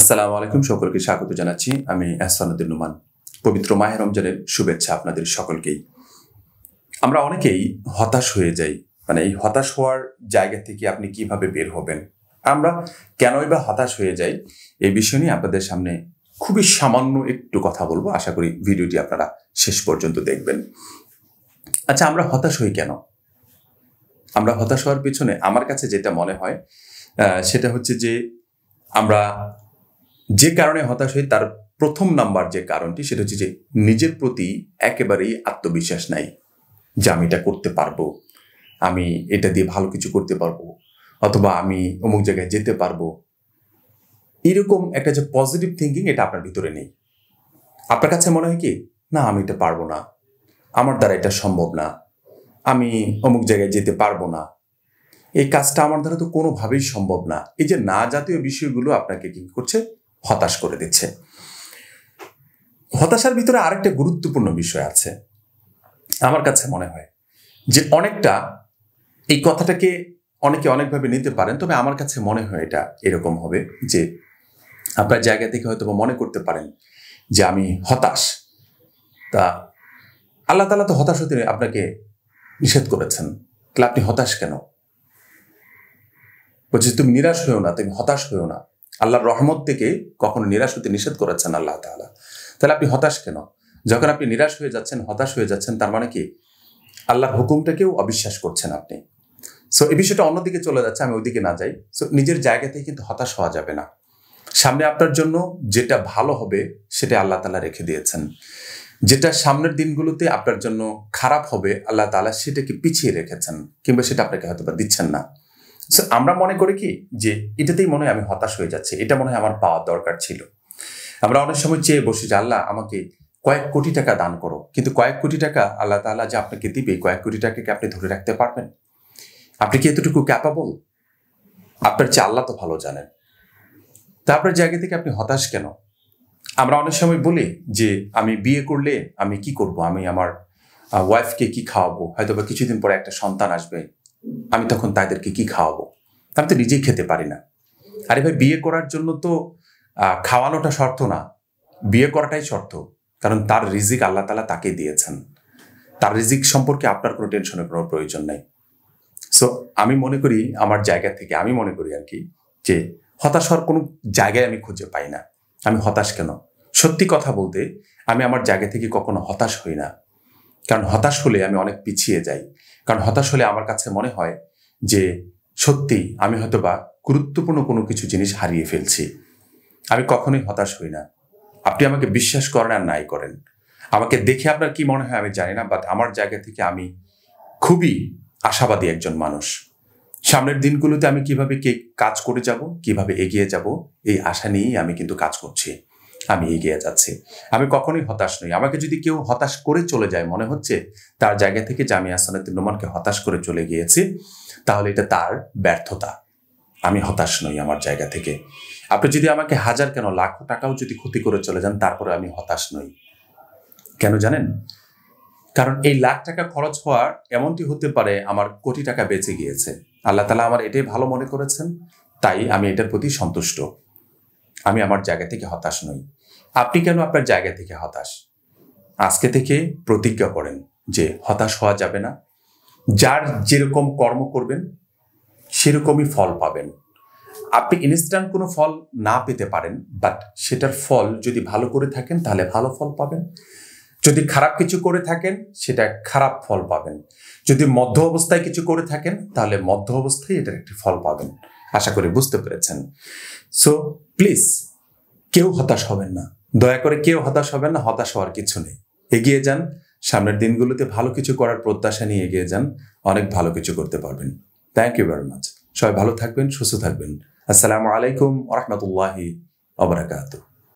আসসালামু আলাইকুম সকলকে স্বাগত জানাচ্ছি আমি আহসানুদ্দিন নুমান পবিত্র মাহে রমজানের শুভেচ্ছা আপনাদের সকলকেই আমরা অনেকেই হতাশ হয়ে যাই মানে এই হতাশ হওয়ার জায়গা থেকে আপনি কিভাবে বের হবেন আমরা কেনই বা হতাশ হয়ে যাই এই বিষয় নিয়ে আপনাদের সামনে খুবই সামান্য একটু কথা বলবো আশা করি ভিডিওটি আপনারা শেষ পর্যন্ত দেখবেন আচ্ছা আমরা হতাশ হই কেন আমরা হতাশ হওয়ার পিছনে আমার কাছে যেটা মনে হয় সেটা হচ্ছে যে আমরা যে কারণে হতাশ হই তার প্রথম নাম্বার যে কারণটি সেটা হচ্ছে যে নিজের প্রতি একেবারেই আত্মবিশ্বাস নাই যে আমি এটা করতে পারবো আমি এটা দিয়ে ভালো কিছু করতে পারবো অথবা আমি অমুক জায়গায় যেতে পারবো এরকম একটা যে পজিটিভ থিঙ্কিং এটা আপনার ভিতরে নেই আপনার কাছে মনে হয় কি না আমি এটা পারবো না আমার দ্বারা এটা সম্ভব না আমি অমুক জায়গায় যেতে পারবো না এই কাজটা আমার দ্বারা তো কোনোভাবেই সম্ভব না এই যে না জাতীয় বিষয়গুলো আপনাকে কি করছে হতাশ করে দিচ্ছে হতাশার ভিতরে আরেকটা গুরুত্বপূর্ণ বিষয় আছে আমার কাছে মনে হয় যে অনেকটা এই কথাটাকে অনেকে অনেকভাবে নিতে পারেন তবে আমার কাছে মনে হয় এটা এরকম হবে যে আপনার জায়গা থেকে হয়তো মনে করতে পারেন যে আমি হতাশ তা আল্লাহ তালা তো হতাশ হতে আপনাকে নিষেধ করেছেন তাহলে আপনি হতাশ কেন বলছি তুমি নিরাশ হয়েও না তুমি হতাশ হয়েও না আল্লাহর রহমত থেকে কখনো নিরাশ হতে নিষেধ করেছেন আল্লাহ তালা তাহলে আপনি হতাশ কেন যখন আপনি নিরাশ হয়ে যাচ্ছেন হতাশ হয়ে যাচ্ছেন তার মানে কি আল্লাহর হুকুমটাকেও অবিশ্বাস করছেন আপনি সো এই বিষয়টা অন্যদিকে চলে যাচ্ছে আমি ওইদিকে না যাই সো নিজের জায়গাতেই কিন্তু হতাশ হওয়া যাবে না সামনে আপনার জন্য যেটা ভালো হবে সেটা আল্লাহ তালা রেখে দিয়েছেন যেটা সামনের দিনগুলোতে আপনার জন্য খারাপ হবে আল্লাহ তালা সেটাকে পিছিয়ে রেখেছেন কিংবা সেটা আপনাকে হয়তো বা দিচ্ছেন না সো আমরা মনে করি কি যে এটাতেই মনে হয় আমি হতাশ হয়ে যাচ্ছে এটা মনে হয় আমার পাওয়ার দরকার ছিল আমরা অনেক সময় চেয়ে বসে যে আল্লাহ আমাকে কয়েক কোটি টাকা দান করো কিন্তু কয়েক কোটি টাকা আল্লাহ তাল্লাহ যে আপনাকে দিবে কয়েক কোটি টাকা কি আপনি ধরে রাখতে পারবেন আপনি কি এতটুকু ক্যাপাবল আপনার চেয়ে আল্লাহ তো ভালো জানেন তা আপনার জায়গা থেকে আপনি হতাশ কেন আমরা অনেক সময় বলি যে আমি বিয়ে করলে আমি কি করব আমি আমার ওয়াইফকে কি খাওয়াবো হয়তো বা কিছুদিন পরে একটা সন্তান আসবে আমি তখন তাদেরকে কি খাওয়াবো আমি তো নিজেই খেতে পারি না আরে ভাই বিয়ে করার জন্য তো খাওয়ানোটা শর্ত না বিয়ে করাটাই শর্ত কারণ তার রিজিক আল্লাহ তালা তাকে দিয়েছেন তার রিজিক সম্পর্কে আপনার কোনো টেনশনের কোনো প্রয়োজন নেই সো আমি মনে করি আমার জায়গা থেকে আমি মনে করি আর কি যে হতাশ হওয়ার কোনো জায়গায় আমি খুঁজে পাই না আমি হতাশ কেন সত্যি কথা বলতে আমি আমার জায়গা থেকে কখনো হতাশ হই না কারণ হতাশ হলে আমি অনেক পিছিয়ে যাই কারণ হতাশ হলে আমার কাছে মনে হয় যে সত্যি আমি হয়তো বা গুরুত্বপূর্ণ কোনো কিছু জিনিস হারিয়ে ফেলছি আমি কখনোই হতাশ হই না আপনি আমাকে বিশ্বাস করেন আর নাই করেন আমাকে দেখে আপনার কি মনে হয় আমি জানি না বাট আমার জায়গা থেকে আমি খুবই আশাবাদী একজন মানুষ সামনের দিনগুলোতে আমি কিভাবে কে কাজ করে যাব কিভাবে এগিয়ে যাব এই আশা নিয়েই আমি কিন্তু কাজ করছি আমি এগিয়ে যাচ্ছি আমি কখনোই হতাশ নই আমাকে যদি কেউ হতাশ করে চলে যায় মনে হচ্ছে তার জায়গা থেকে যে আমি আসানুদ্দিন নোমানকে হতাশ করে চলে গিয়েছি তাহলে এটা তার ব্যর্থতা আমি হতাশ নই আমার জায়গা থেকে আপনি যদি আমাকে হাজার কেন লাখ টাকাও যদি ক্ষতি করে চলে যান তারপরে আমি হতাশ নই কেন জানেন কারণ এই লাখ টাকা খরচ হওয়ার এমনটি হতে পারে আমার কোটি টাকা বেঁচে গিয়েছে আল্লাহ তালা আমার এটাই ভালো মনে করেছেন তাই আমি এটার প্রতি সন্তুষ্ট আমি আমার জায়গা থেকে হতাশ নই আপনি কেন আপনার জায়গা থেকে হতাশ আজকে থেকে প্রতিজ্ঞা করেন যে হতাশ হওয়া যাবে না যার যেরকম কর্ম করবেন সেরকমই ফল পাবেন আপনি ইনস্ট্যান্ট কোনো ফল না পেতে পারেন বাট সেটার ফল যদি ভালো করে থাকেন তাহলে ভালো ফল পাবেন যদি খারাপ কিছু করে থাকেন সেটা খারাপ ফল পাবেন যদি মধ্য অবস্থায় কিছু করে থাকেন তাহলে মধ্য অবস্থায় এটার একটি ফল পাবেন আশা করি বুঝতে পেরেছেন সো প্লিজ কেউ হতাশ হবেন না দয়া করে কেউ হতাশ হবেন না হতাশ হওয়ার কিছু নেই এগিয়ে যান সামনের দিনগুলোতে ভালো কিছু করার প্রত্যাশা নিয়ে এগিয়ে যান অনেক ভালো কিছু করতে পারবেন থ্যাংক ইউ ভেরি মাচ সবাই ভালো থাকবেন সুস্থ থাকবেন আসসালামু আলাইকুম রহমতুল্লাহি অবরাকাতু